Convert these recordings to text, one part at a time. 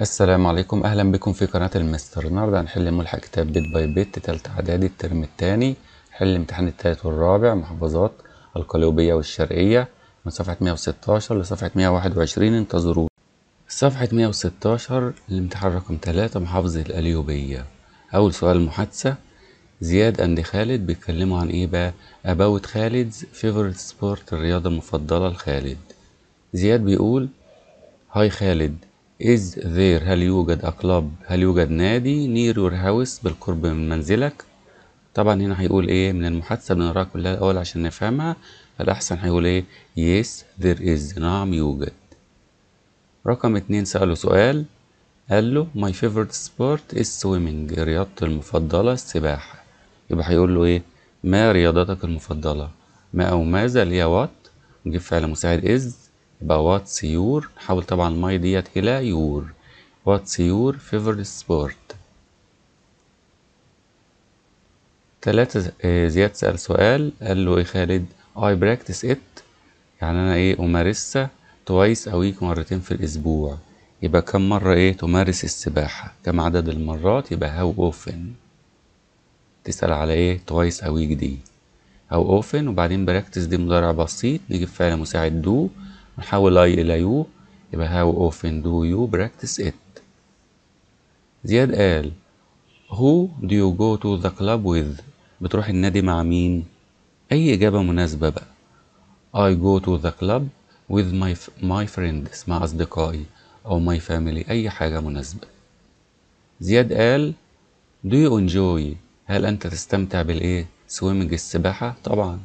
السلام عليكم اهلا بكم في قناة المستر النهاردة هنحل ملحق كتاب بيت باي بيت تالتة اعدادي الترم التاني حل امتحان التالت والرابع محافظات القليوبية والشرقية من صفحة 116 لصفحة 121 انتظروا صفحة 116 الامتحان رقم 3 محافظة القليوبية اول سؤال المحادثة زياد اند خالد بيتكلموا عن ايه بقى اباوت خالد فيفورت سبورت الرياضة المفضلة لخالد زياد بيقول هاي خالد is there هل يوجد a club هل يوجد نادي near your house بالقرب من منزلك طبعا هنا هيقول ايه من المحادثه بنقراها كلها الاول عشان نفهمها الاحسن هيقول ايه yes there is نعم يوجد رقم اتنين سأله سؤال قال له my favorite sport is swimming رياضتي المفضله السباحه يبقى هيقول له ايه ما رياضتك المفضله ما او ماذا اللي هي وات نجيب فعل مساعد is يبقى واتس يور نحول طبعا الماي ديت هلا يور واتس يور فيفورت سبورت تلاتة آه، زياد سأل سؤال قال له ايه خالد I practice it يعني انا ايه امارسها توايس او ويك مرتين في الاسبوع يبقى كم مرة ايه تمارس السباحة كم عدد المرات يبقى هاو اوفن تسأل على ايه توايس او ويك دي هاو اوفن وبعدين براكتس دي مضارع بسيط نجيب فعل مساعد دو نحول اي الى يو يبقى how often do you practice it زياد قال who do you go to the club with بتروح النادي مع مين اي اجابة مناسبة بقى I go to the club with my, my friends مع اصدقائي او my family اي حاجة مناسبة زياد قال do you enjoy هل انت تستمتع بالايه سويمنج السباحة طبعا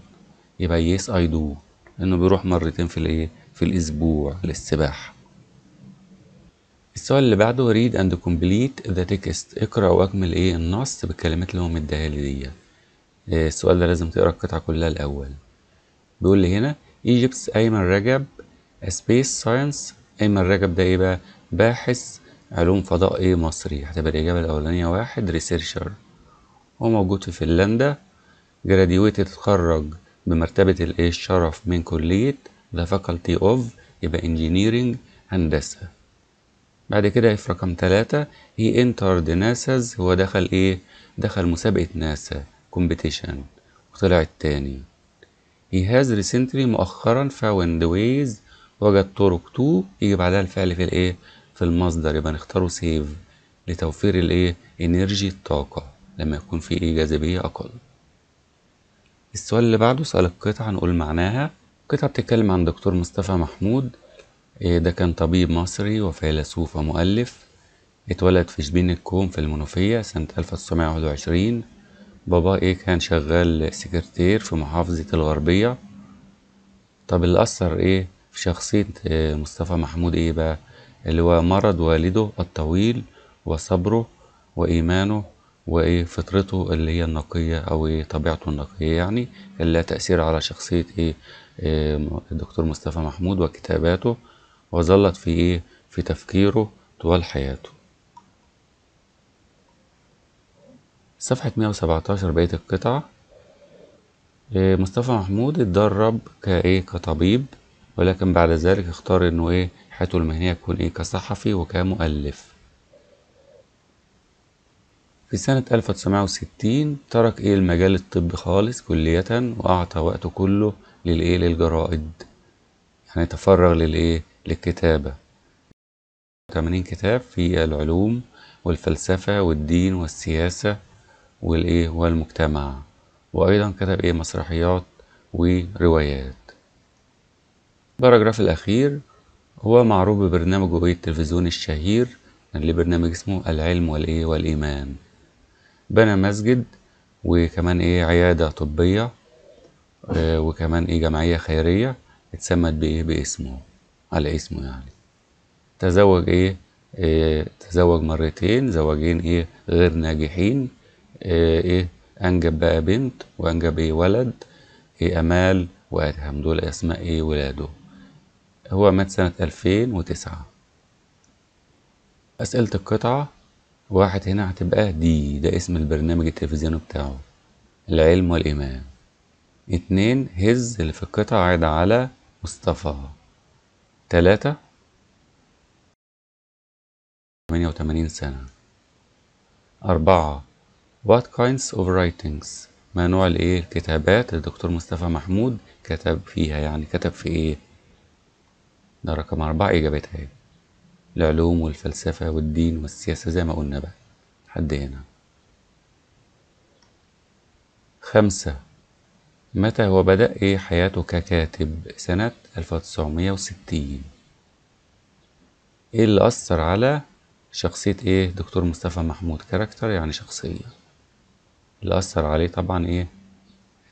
يبقى yes I do انه بيروح مرتين في الايه في الأسبوع للسباحة السؤال اللي بعده read and complete the text اقرأ واكمل ايه النص بالكلمات اللي هو مديها لي دي آه، السؤال ده لازم تقرأ القطعة كلها الأول بيقول لي هنا ايجيبتس أيمن رجب سبيس ساينس أيمن رجب ده ايه بقى باحث علوم فضاء ايه مصري هتبقى الإجابة الأولانية واحد ريسيرشر هو موجود في فنلندا جراديويت اتخرج بمرتبة الايه الشرف من كلية ده فاكولتي اوف يبقى انجينيرنج هندسة بعد كده في رقم تلاتة هي انترد ناساز هو دخل ايه دخل مسابقة ناسا كومبيتيشن وطلع التاني he has recently مؤخرا found ways وجد طرق تو يجي بعدها الفعل في الايه في المصدر يبقى نختاره سيف لتوفير الايه انرجي الطاقة لما يكون في ايه جاذبية اقل السؤال اللي بعده سؤال القطعة نقول معناها القطعة بتتكلم عن دكتور مصطفى محمود إيه، ده كان طبيب مصري وفيلسوف ومؤلف اتولد في شبين الكوم في المنوفية سنة 1921 بابا ايه كان شغال سكرتير في محافظة الغربية طب اللي أثر ايه في شخصية إيه، مصطفى محمود ايه بقى اللي هو مرض والده الطويل وصبره وإيمانه وإيه فطرته اللي هي النقية أو إيه طبيعته النقية يعني اللي تأثير على شخصية إيه الدكتور مصطفى محمود وكتاباته وظلت في إيه؟ في تفكيره طوال حياته صفحة 117 بقية القطعة آه، مصطفى محمود اتدرب كايه كطبيب ولكن بعد ذلك اختار انه ايه حياته المهنية تكون ايه كصحفي وكمؤلف في سنة 1960 ترك ايه المجال الطبي خالص كلية وأعطى وقته كله للايه للجرائد يعني تفرغ للايه للكتابة 80 كتاب في العلوم والفلسفة والدين والسياسة والايه والمجتمع وايضا كتب ايه مسرحيات وروايات باراجراف الاخير هو معروف ببرنامجه ايه التلفزيون الشهير اللي برنامج اسمه العلم والايه والايمان بنى مسجد وكمان ايه عيادة طبية آه، وكمان ايه جمعيه خيريه اتسمت بايه باسمه على اسمه يعني تزوج ايه, إيه تزوج مرتين زواجين ايه غير ناجحين ايه, إيه انجب بقى بنت وانجب ايه ولد ايه امال وادهم دول اسماء ايه ولاده هو مات سنة 2009 أسئلة القطعة واحد هنا هتبقى دي ده اسم البرنامج التلفزيوني بتاعه العلم والإيمان اتنين هز اللي في القطعة عايدة على مصطفى تلاتة تمانية وتمانين سنة أربعة What kinds of writings ما نوع الايه الكتابات الدكتور مصطفى محمود كتب فيها يعني كتب في ايه ده رقم أربعة إجابتها ايه العلوم والفلسفة والدين والسياسة زي ما قلنا بقى لحد هنا خمسة متى هو بدأ إيه حياته ككاتب سنة 1960 إيه اللي أثر على شخصية إيه دكتور مصطفى محمود كاركتر يعني شخصية اللي أثر عليه طبعا إيه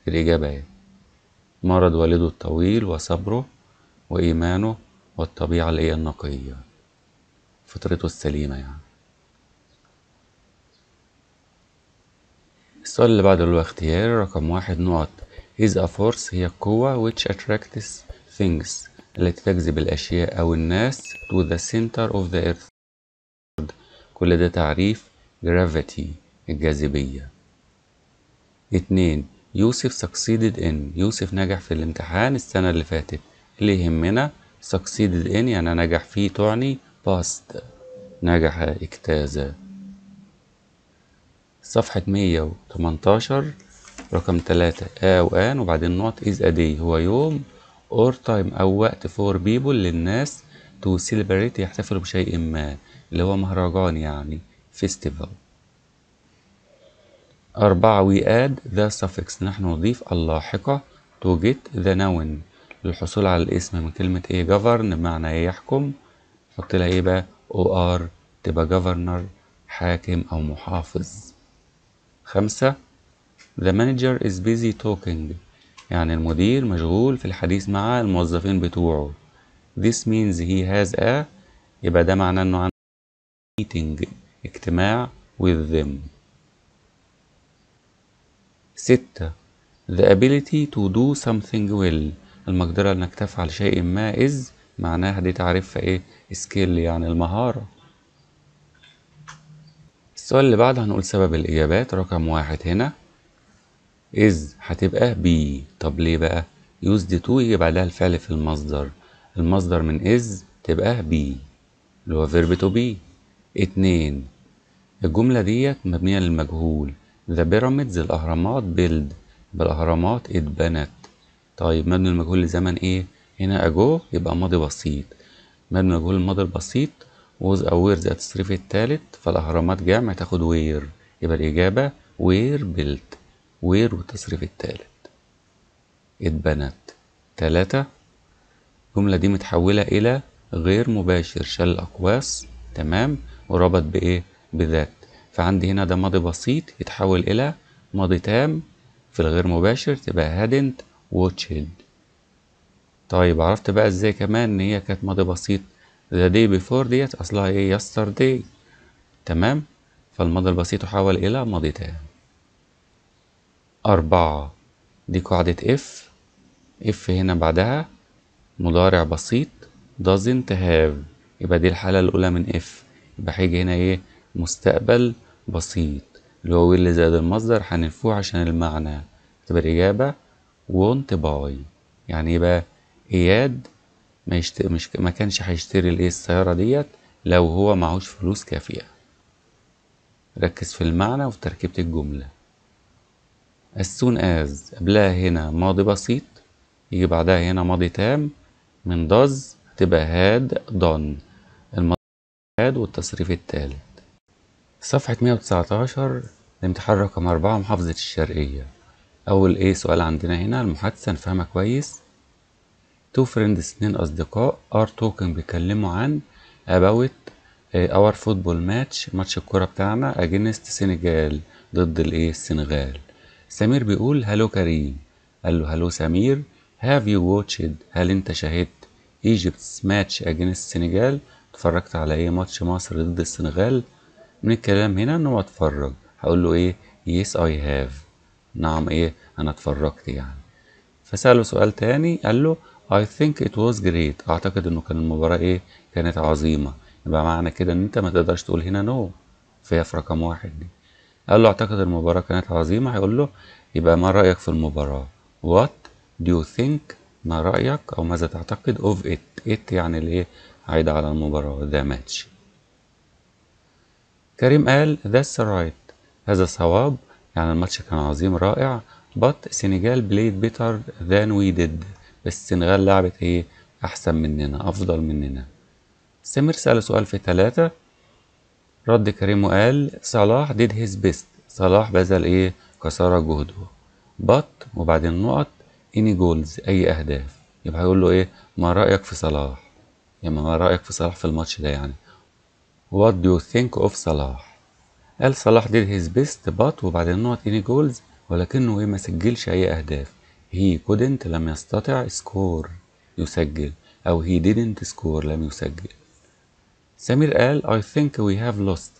الإجابات إيه؟ مرض والده الطويل وصبره وإيمانه والطبيعة اللي هي النقية فطرته السليمة يعني السؤال اللي بعده اللي هو اختياري رقم واحد نقط is a force هي القوة which attracts things التي تجذب الأشياء أو الناس to the center of the earth كل ده تعريف gravity الجاذبية اتنين يوسف succeeded in يوسف نجح في الامتحان السنة اللي فاتت اللي يهمنا succeeded in يعني نجح فيه تعني past نجح اجتاز صفحة مية وتمنتاشر رقم تلاتة آ آه وآن وبعدين نوت إز أدي هو يوم اور تايم أو وقت فور بيبول للناس تو سيلبريت يحتفلوا بشيء ما اللي هو مهرجان يعني فيستيفال أربعة وي آد ذا suffix نحن نضيف اللاحقة تو جيت ذا نون للحصول على الاسم من كلمة ايه جفرن بمعنى ايه يحكم حط لها ايه بقى أو آر تبقى جفرنر حاكم أو محافظ خمسة The manager is busy talking يعني المدير مشغول في الحديث مع الموظفين بتوعه This means he has a يبقى ده معناه انه عنده meeting اجتماع with them ستة The ability to do something well المقدرة انك تفعل شيء ما is معناها دي تعريفها ايه سكيل يعني المهارة السؤال اللي بعد هنقول سبب الإجابات رقم واحد هنا إذ هتبقى بي طب ليه بقى؟ يوز دي تو يجي بعدها الفعل في المصدر المصدر من إذ تبقى بي اللي هو فيرب تو بي اتنين الجملة ديت مبنية للمجهول ذا بيراميدز الأهرامات بيلد بالأهرامات اتبنت طيب مبني المجهول لزمن إيه؟ هنا أجو يبقى ماضي بسيط مبني المجهول الماضي البسيط وز أو ويرز التصريف التالت فالأهرامات جامع تاخد وير يبقى الإجابة وير بيلت وير وتصريف التالت اتبنت تلاتة الجملة دي متحولة إلى غير مباشر شل أقواس تمام وربط بإيه بذات فعندي هنا ده ماضي بسيط يتحول إلى ماضي تام في الغير مباشر تبقى hadn't watched طيب عرفت بقى ازاي كمان ان هي كانت ماضي بسيط the day before ديت اصلها ايه yesterday تمام فالماضي البسيط تحول الى ماضي تام أربعة دي قاعدة اف اف هنا بعدها مضارع بسيط doesn't have يبقى دي الحالة الأولى من اف يبقى هيجي هنا ايه مستقبل بسيط اللي هو اللي زاد المصدر هنلفوه عشان المعنى تبقى الإجابة won't buy يعني يبقى إياد ما, يشت... مش... ما كانش هيشتري الايه السيارة ديت لو هو معهوش فلوس كافية ركز في المعنى وفي تركيبة الجملة as soon as قبلها هنا ماضي بسيط يجي بعدها هنا ماضي تام من does هتبقى had done الماضي had والتصريف التالت صفحة 119 الامتحان رقم أربعة محافظة الشرقية أول إيه سؤال عندنا هنا المحادثة نفهمها كويس تو فريندز اتنين أصدقاء ار توكن بيتكلموا عن about اور فوتبول ماتش ماتش الكورة بتاعنا اجينست سنغال ضد الإيه السنغال سمير بيقول هلو كريم قال له هلو سمير هاف يو واتشد هل انت شاهدت ايجيبتس ماتش اجينست السنغال اتفرجت على ايه ماتش مصر ضد السنغال من الكلام هنا ان هو اتفرج هقول له ايه يس اي هاف نعم ايه انا اتفرجت يعني فسأله سؤال تاني قال له I think it was great اعتقد انه كان المباراة ايه كانت عظيمة يبقى معنى كده ان انت ما تقدرش تقول هنا نو no. فيها في رقم واحد دي قال له اعتقد المباراة كانت عظيمة هيقول له يبقى ما رأيك في المباراة what do you think ما رأيك أو ماذا تعتقد of it it يعني الايه عايدة على المباراة the match كريم قال that's right هذا صواب يعني الماتش كان عظيم رائع but السنغال played better than we did بس السنغال لعبت ايه أحسن مننا أفضل مننا سمير سأل سؤال في ثلاثة رد كريم وقال صلاح did his best صلاح بذل ايه كسر جهده بط وبعدين نقط اني جولز اي اهداف يبقى هيقول له ايه ما رايك في صلاح يعني ما رايك في صلاح في الماتش ده يعني what do you think of صلاح قال صلاح did his best but وبعدين نقط اني جولز ولكنه ايه ما سجلش اي اهداف he couldn't لم يستطع score يسجل او he didn't score لم يسجل سمير قال I think we have lost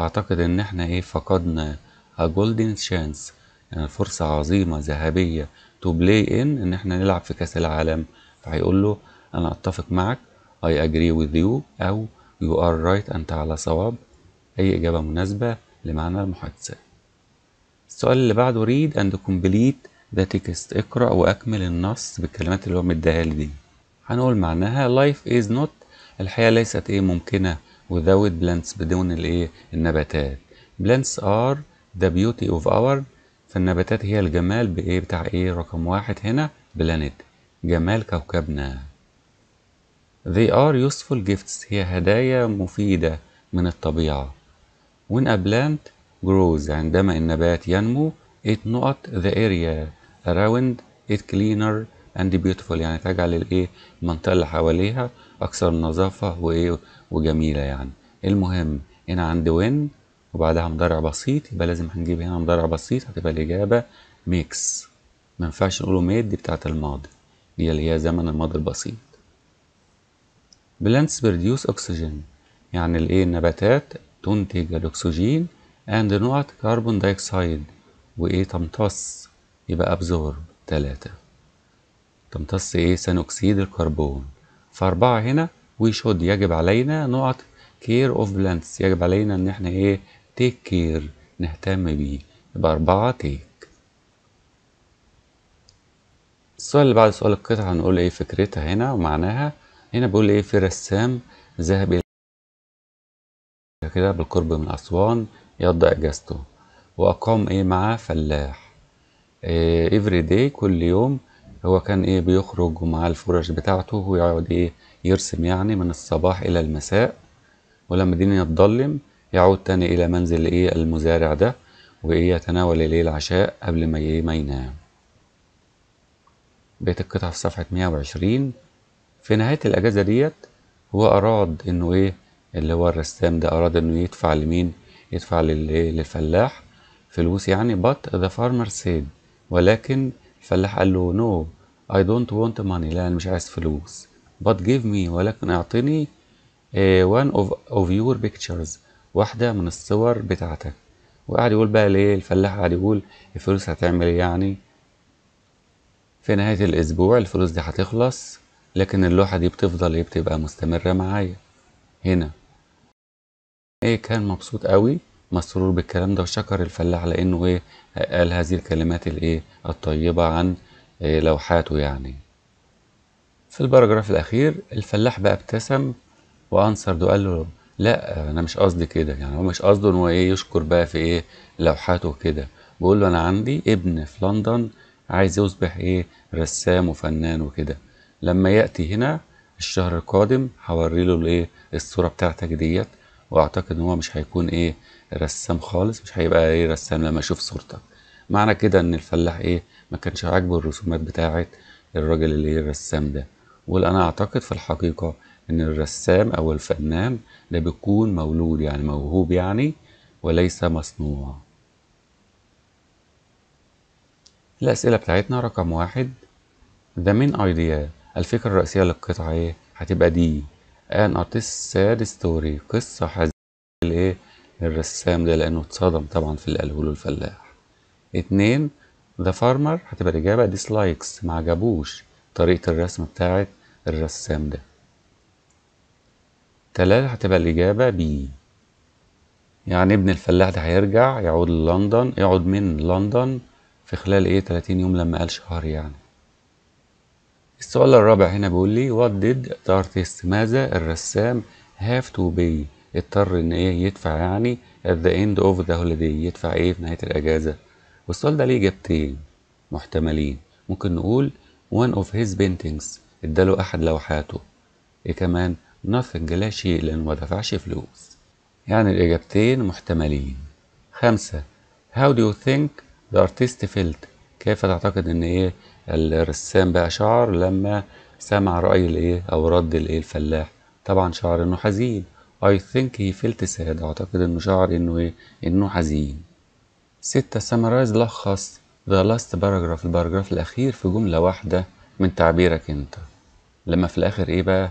أعتقد إن إحنا إيه فقدنا a golden chance يعني فرصة عظيمة ذهبية to play in إن إحنا نلعب في كأس العالم فهيقول له أنا أتفق معك I agree with you أو you are right أنت على صواب أي إجابة مناسبة لمعنى المحادثة السؤال اللي بعده read and complete the تكست اقرأ وأكمل النص بالكلمات اللي هو مديها لي دي هنقول معناها life is not الحياة ليست ايه ممكنة without plants بدون الايه النباتات plants are the beauty of our فالنباتات هي الجمال بايه بتاع ايه رقم واحد هنا بلانت جمال كوكبنا they are useful gifts هي هدايا مفيدة من الطبيعة when a plant grows عندما النبات ينمو it not the area around it cleaner and beautiful يعني تجعل الايه المنطقة اللي حواليها اكثر نظافة وايه وجميلة يعني المهم هنا عندي وين وبعدها مضارع بسيط يبقى لازم هنجيب هنا مضارع بسيط هتبقى الإجابة ميكس ما ينفعش نقوله ميد دي بتاعة الماضي دي اللي هي زمن الماضي البسيط بلانتس بروديوس أكسجين يعني الإيه النباتات تنتج الأكسجين أند نقط كربون دايكسايد وإيه تمتص يبقى أبزورب تلاتة تمتص إيه ثاني أكسيد الكربون فأربعة هنا وي شود يجب علينا نقط كير اوف بلانتس يجب علينا ان احنا ايه تيك كير نهتم بيه يبقى أربعة تيك السؤال اللي بعد سؤال القطعة هنقول ايه فكرتها هنا ومعناها هنا بيقول ايه في رسام ذهب الى كده بالقرب من أسوان يقضي إجازته وأقام إيه معاه فلاح إيه افري داي كل يوم هو كان ايه بيخرج مع الفرش بتاعته ويقعد ايه يرسم يعني من الصباح الى المساء ولما الدنيا تضلم يعود تاني الى منزل ايه المزارع ده وايه يتناول اليه العشاء قبل ما ايه ما ينام بقيت القطعة في صفحة 120 في نهاية الأجازة ديت هو أراد إنه إيه اللي هو الرسام ده أراد إنه يدفع لمين؟ يدفع للفلاح فلوس يعني but the farmer said ولكن الفلاح قال له نو اي دونت وونت ماني لا انا مش عايز فلوس بات جيف مي ولكن اعطيني وان اوف اوف يور بيكتشرز واحدة من الصور بتاعتك وقعد يقول بقى ليه الفلاح قعد يقول الفلوس هتعمل ايه يعني في نهاية الأسبوع الفلوس دي هتخلص لكن اللوحة دي بتفضل ايه بتبقى مستمرة معايا هنا ايه كان مبسوط قوي مسرور بالكلام ده وشكر الفلاح لانه ايه قال هذه الكلمات الايه الطيبه عن إيه لوحاته يعني في البراجراف الاخير الفلاح بقى ابتسم وانصر ده قال له لا انا مش قصدي كده يعني هو مش قصده ان هو ايه يشكر بقى في ايه لوحاته كده بقول له انا عندي ابن في لندن عايز يصبح ايه رسام وفنان وكده لما ياتي هنا الشهر القادم هوري له الايه الصوره بتاعتك ديت واعتقد ان هو مش هيكون ايه رسام خالص مش هيبقى ايه رسام لما اشوف صورتك معنى كده ان الفلاح ايه ما كانش عاجبه الرسومات بتاعه الراجل اللي ايه الرسام ده وانا اعتقد في الحقيقه ان الرسام او الفنان ده بيكون مولود يعني موهوب يعني وليس مصنوع الاسئله بتاعتنا رقم واحد ذا مين ايديا الفكره الرئيسيه للقطعه ايه هتبقى دي ان ارتست ساد ستوري قصه حزينه الايه الرسام ده لأنه اتصدم طبعا في اللي قاله له الفلاح اتنين ذا فارمر هتبقى الإجابة ديسلايكس ما عجبوش طريقة الرسم بتاعت الرسام ده تلاتة هتبقى الإجابة بي يعني ابن الفلاح ده هيرجع يعود لندن يقعد من لندن في خلال ايه 30 يوم لما قال شهر يعني السؤال الرابع هنا بيقول لي what did the artist ماذا الرسام have to be اضطر ان ايه يدفع يعني at the end of the holiday يدفع ايه في نهاية الاجازة والسؤال ده ليه اجابتين محتملين ممكن نقول one of his paintings اداله احد لوحاته ايه كمان nothing لا شيء لانه ما دفعش فلوس يعني الاجابتين محتملين خمسة how do you think the artist felt كيف تعتقد ان ايه الرسام بقى شعر لما سمع رأي الايه او رد الايه الفلاح طبعا شعر انه حزين I think he felt sad أعتقد إنه شعر إنه إيه؟ إنه حزين. ستة summarize لخص the last paragraph الباراجراف الأخير في جملة واحدة من تعبيرك أنت. لما في الآخر إيه بقى؟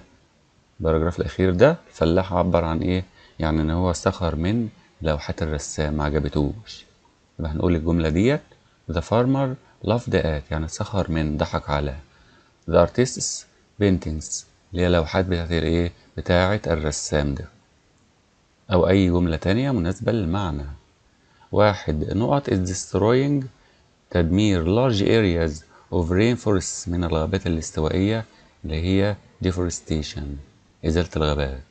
الباراجراف الأخير ده الفلاح عبر عن إيه؟ يعني إن هو سخر من لوحات الرسام ما عجبتوش. يبقى هنقول الجملة ديت The farmer loved at يعني سخر من ضحك على The artist's paintings اللي هي لوحات بتاعت الإيه؟ بتاعت الرسام ده. أو أي جملة تانية مناسبة للمعنى واحد نقط is destroying تدمير large areas of rainforests من الغابات الاستوائية اللي هي deforestation إزالة الغابات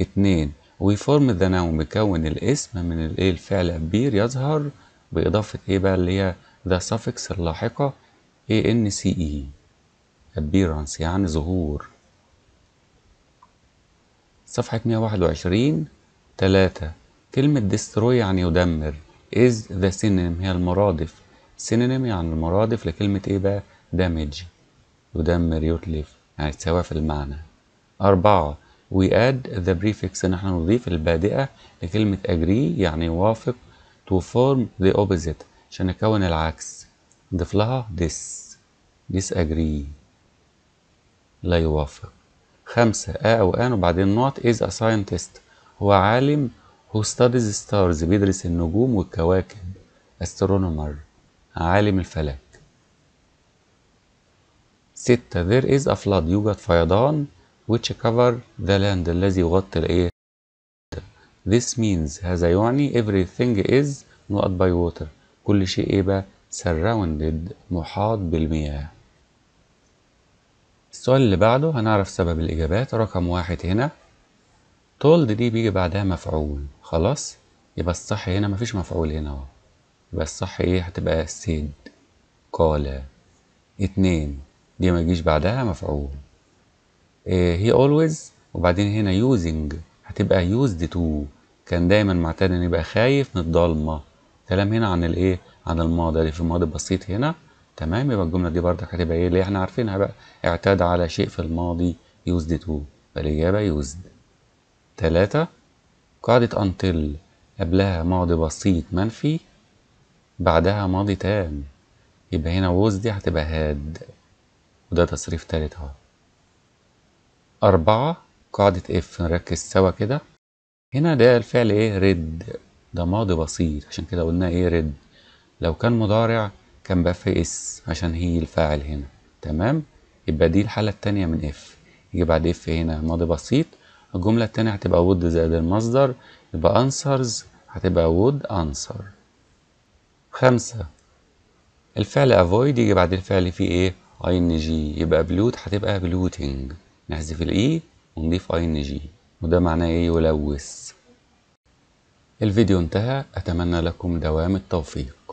اتنين we form the noun بكون الاسم من الايه الفعل appear يظهر بإضافة ايه بقى اللي هي the suffix اللاحقة a n c e appearance يعني ظهور صفحة 121 3 كلمة destroy يعني يدمر is the synonym هي المرادف synonym يعني المرادف لكلمة ايه بقى damage يدمر يتلف يعني تساوى في المعنى أربعة we add the prefix نحن نضيف البادئة لكلمة agree يعني يوافق to form the opposite عشان نكون العكس نضيف لها this disagree لا يوافق خمسة A أو أن وبعدين not is a scientist هو عالم who studies stars بيدرس النجوم والكواكب astronomer عالم الفلك ستة there is a flood يوجد فيضان which cover the land الذي يغطي الايه this means هذا يعني everything is not by water كل شيء ايه بقى surrounded محاط بالمياه السؤال اللي بعده هنعرف سبب الإجابات رقم واحد هنا told دي بيجي بعدها مفعول خلاص يبقى الصح هنا مفيش مفعول هنا اهو يبقى الصح ايه هتبقى سيد قال اتنين دي ما يجيش بعدها مفعول هي إيه always وبعدين هنا using هتبقى used to كان دايما معتاد ان يبقى خايف من الضلمه كلام هنا عن الايه عن الماضي في الماضي بسيط هنا تمام يبقى الجملة دي بردك هتبقى ايه اللي احنا عارفينها بقى اعتاد على شيء في الماضي يوزد تو فالإجابة يوزد تلاتة قاعدة أنتل قبلها ماضي بسيط منفي بعدها ماضي تام يبقى هنا ووز دي هتبقى هاد وده تصريف تالت اهو أربعة قاعدة اف نركز سوا كده هنا ده الفعل ايه ريد ده ماضي بسيط عشان كده قلنا ايه ريد لو كان مضارع كان بقى في اس عشان هي الفاعل هنا تمام يبقى دي الحالة التانية من اف يجي بعد اف هنا ماضي بسيط الجملة التانية هتبقى وود زائد المصدر يبقى انسرز هتبقى وود انسر خمسة الفعل افويد يجي بعد الفعل فيه ايه اي ان جي يبقى بلوت هتبقى بلوتنج نحذف الاي e ونضيف اي ان جي وده معناه ايه يلوث الفيديو انتهى اتمنى لكم دوام التوفيق